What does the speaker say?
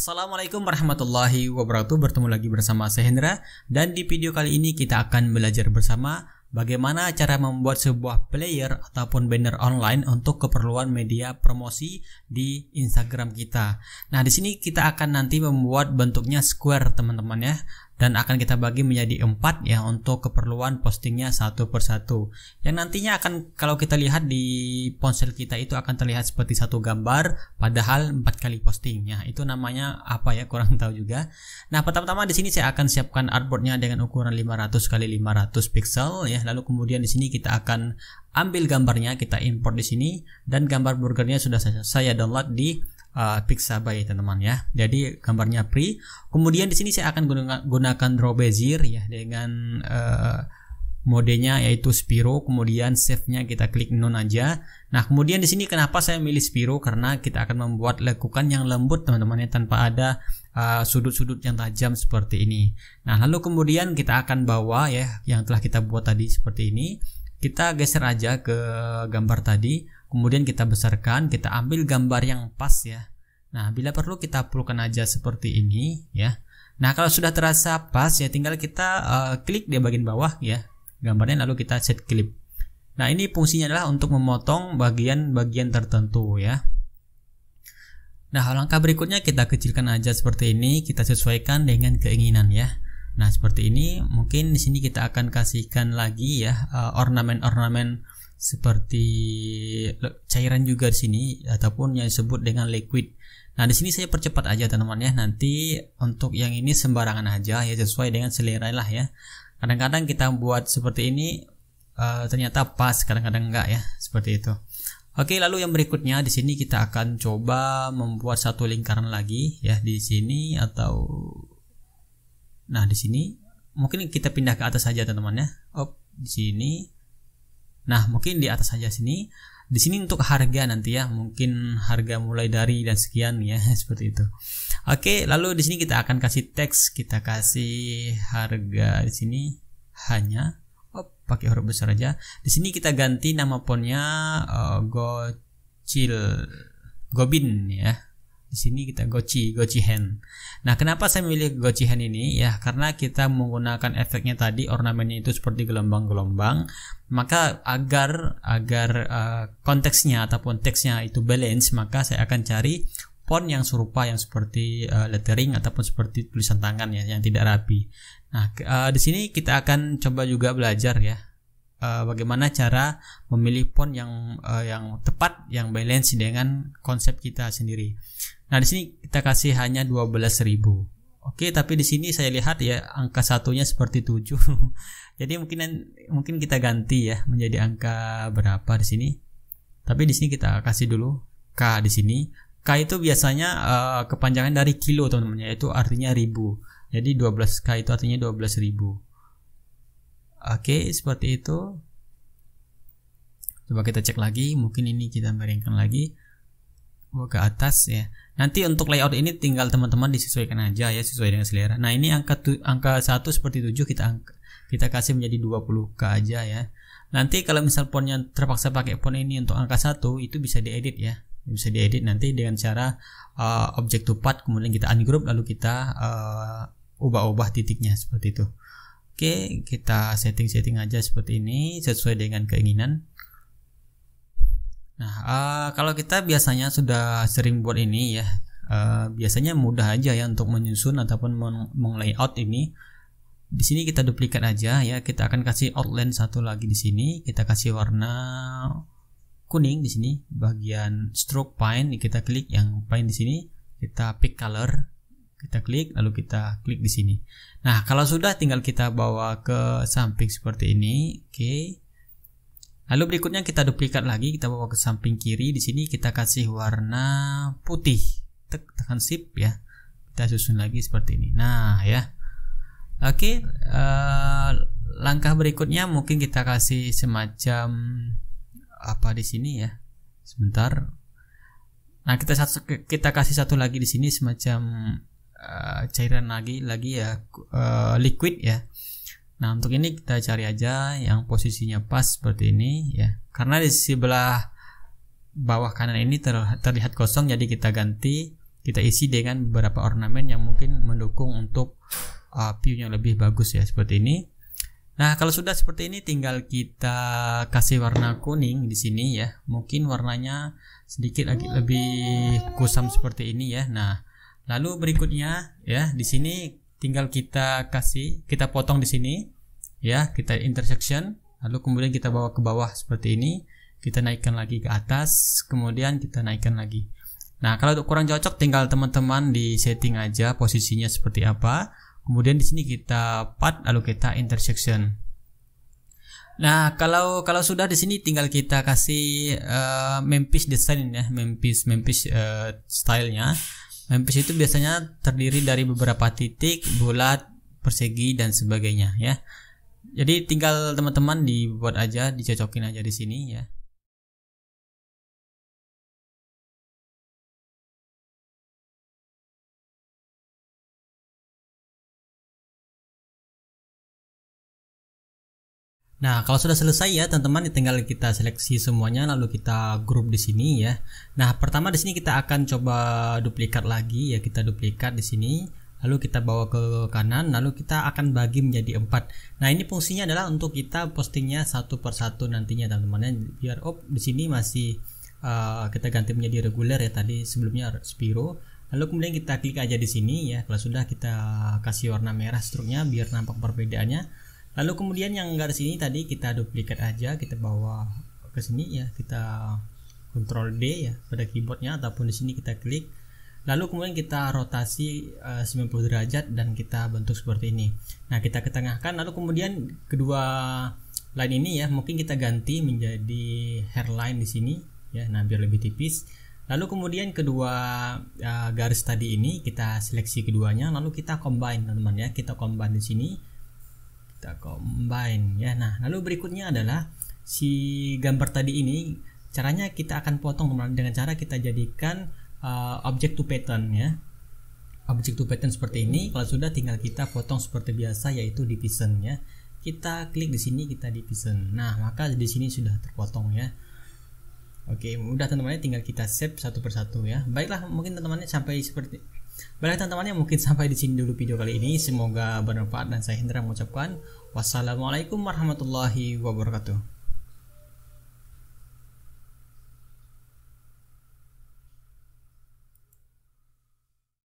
Assalamualaikum warahmatullahi wabarakatuh Bertemu lagi bersama saya Hendra Dan di video kali ini kita akan belajar bersama Bagaimana cara membuat sebuah player ataupun banner online untuk keperluan media promosi di Instagram kita. Nah, di sini kita akan nanti membuat bentuknya square, teman-teman ya dan akan kita bagi menjadi empat ya untuk keperluan postingnya satu persatu yang nantinya akan kalau kita lihat di ponsel kita itu akan terlihat seperti satu gambar padahal empat kali posting ya itu namanya apa ya kurang tahu juga nah pertama-tama di sini saya akan siapkan artboardnya dengan ukuran 500 kali 500 pixel ya lalu kemudian di sini kita akan ambil gambarnya kita import di sini dan gambar burgernya sudah saya download di uh, eh, Pixabay teman-teman ya. Jadi gambarnya pre. Kemudian di sini saya akan gunakan draw bezier ya dengan uh, modenya yaitu Spiro, kemudian save-nya kita klik non aja. Nah, kemudian di sini kenapa saya milih Spiro karena kita akan membuat lekukan yang lembut teman-teman ya tanpa ada eh, sudut-sudut uh, yang tajam seperti ini. Nah, lalu kemudian kita akan bawa ya yang telah kita buat tadi seperti ini. Kita geser aja ke gambar tadi. Kemudian kita besarkan, kita ambil gambar yang pas ya. Nah, bila perlu kita perlukan aja seperti ini ya. Nah, kalau sudah terasa pas ya tinggal kita uh, klik di bagian bawah ya gambarnya lalu kita set clip. Nah, ini fungsinya adalah untuk memotong bagian-bagian tertentu ya. Nah, langkah berikutnya kita kecilkan aja seperti ini, kita sesuaikan dengan keinginan ya. Nah, seperti ini mungkin di sini kita akan kasihkan lagi ya eh, ornamen-ornamen uh, ornamen -ornamen seperti cairan juga di sini ataupun yang disebut dengan liquid. Nah, di sini saya percepat aja teman-teman ya. Nanti untuk yang ini sembarangan aja ya sesuai dengan selera lah ya. Kadang-kadang kita buat seperti ini uh, ternyata pas, kadang-kadang enggak ya, seperti itu. Oke, lalu yang berikutnya di sini kita akan coba membuat satu lingkaran lagi ya di sini atau nah di sini mungkin kita pindah ke atas saja teman-teman ya. Op, di sini Nah, mungkin di atas saja sini. Di sini untuk harga nanti ya, mungkin harga mulai dari dan sekian ya, seperti itu. Oke, lalu di sini kita akan kasih teks, kita kasih harga di sini hanya oh, pakai huruf besar aja. Di sini kita ganti nama ponnya uh, eh, Gocil Gobin ya di sini kita gochi gochi hand nah kenapa saya memilih gochi hand ini ya karena kita menggunakan efeknya tadi ornamennya itu seperti gelombang-gelombang maka agar agar uh, konteksnya ataupun teksnya itu balance maka saya akan cari font yang serupa yang seperti uh, lettering ataupun seperti tulisan tangan ya yang tidak rapi nah uh, di sini kita akan coba juga belajar ya bagaimana cara memilih font yang yang tepat yang balance dengan konsep kita sendiri. Nah, di sini kita kasih hanya 12.000. Oke, tapi di sini saya lihat ya angka satunya seperti 7. Jadi mungkin mungkin kita ganti ya menjadi angka berapa di sini. Tapi di sini kita kasih dulu K di sini. K itu biasanya uh, kepanjangan dari kilo teman-teman itu artinya ribu. Jadi 12K itu artinya 12.000. Oke, seperti itu. Coba kita cek lagi, mungkin ini kita miringkan lagi. Oh, ke atas ya. Nanti untuk layout ini tinggal teman-teman disesuaikan aja ya sesuai dengan selera. Nah, ini angka tu, angka 1 seperti 7 kita angka, kita kasih menjadi 20k aja ya. Nanti kalau misal fontnya terpaksa pakai font ini untuk angka 1 itu bisa diedit ya. Bisa diedit nanti dengan cara uh, eh, object to part kemudian kita ungroup lalu kita ubah eh, ubah-ubah titiknya seperti itu. Oke, kita setting-setting aja seperti ini sesuai dengan keinginan. Nah, uh, kalau kita biasanya sudah sering buat ini ya, uh, biasanya mudah aja ya untuk menyusun ataupun meng meng ini. Di sini kita duplikat aja ya, kita akan kasih outline satu lagi di sini, kita kasih warna kuning di sini, bagian stroke paint kita klik yang paint di sini, kita pick color, kita klik lalu kita klik di sini. Nah, kalau sudah tinggal kita bawa ke samping seperti ini. Oke. Okay Lalu berikutnya kita duplikat lagi, kita bawa ke samping kiri. Di sini kita kasih warna putih. Tek, tekan shift ya. Kita susun lagi seperti ini. Nah, ya. Oke, uh, langkah berikutnya mungkin kita kasih semacam apa di sini ya. Sebentar. Nah, kita satu kita kasih satu lagi di sini semacam uh, cairan lagi lagi ya uh, liquid ya. Nah, untuk ini kita cari aja yang posisinya pas seperti ini ya. Karena di sebelah bawah kanan ini terlihat kosong jadi kita ganti, kita isi dengan beberapa ornamen yang mungkin mendukung untuk uh, view yang lebih bagus ya seperti ini. Nah, kalau sudah seperti ini tinggal kita kasih warna kuning di sini ya. Mungkin warnanya sedikit lagi lebih kusam seperti ini ya. Nah, lalu berikutnya ya di sini tinggal kita kasih kita potong di sini ya kita intersection lalu kemudian kita bawa ke bawah seperti ini kita naikkan lagi ke atas kemudian kita naikkan lagi nah kalau untuk kurang cocok tinggal teman-teman di setting aja posisinya seperti apa kemudian di sini kita part lalu kita intersection Nah, kalau kalau sudah di sini tinggal kita kasih uh, mempis design ya, mempis mempis uh, stylenya. Memphis itu biasanya terdiri dari beberapa titik, bulat, persegi dan sebagainya ya. Jadi tinggal teman-teman dibuat aja, dicocokin aja di sini ya. Nah, kalau sudah selesai ya teman-teman, tinggal kita seleksi semuanya lalu kita grup di sini ya. Nah, pertama di sini kita akan coba duplikat lagi ya, kita duplikat di sini. Lalu kita bawa ke kanan, lalu kita akan bagi menjadi empat. Nah, ini fungsinya adalah untuk kita postingnya satu persatu nantinya teman-teman. Ya. Biar op di sini masih uh, kita ganti menjadi reguler ya tadi sebelumnya Spiro. Lalu kemudian kita klik aja di sini ya. Kalau sudah kita kasih warna merah struknya biar nampak perbedaannya lalu kemudian yang garis ini tadi kita duplikat aja kita bawa ke sini ya kita Ctrl D ya pada keyboardnya ataupun di sini kita klik lalu kemudian kita rotasi eh, uh, 90 derajat dan kita bentuk seperti ini nah kita ketengahkan lalu kemudian kedua line ini ya mungkin kita ganti menjadi hairline di sini ya nah biar lebih tipis lalu kemudian kedua uh, garis tadi ini kita seleksi keduanya lalu kita combine teman-teman ya kita combine di sini kita combine ya nah lalu berikutnya adalah si gambar tadi ini caranya kita akan potong dengan cara kita jadikan uh, eh, object to pattern ya object to pattern seperti ini kalau sudah tinggal kita potong seperti biasa yaitu division ya kita klik di sini kita division nah maka di sini sudah terpotong ya Oke, mudah teman-teman tinggal kita save satu persatu ya. Baiklah, mungkin teman-teman sampai seperti Baiklah teman-teman ya mungkin sampai di sini dulu video kali ini. Semoga bermanfaat dan saya Hendra mengucapkan wassalamualaikum warahmatullahi wabarakatuh.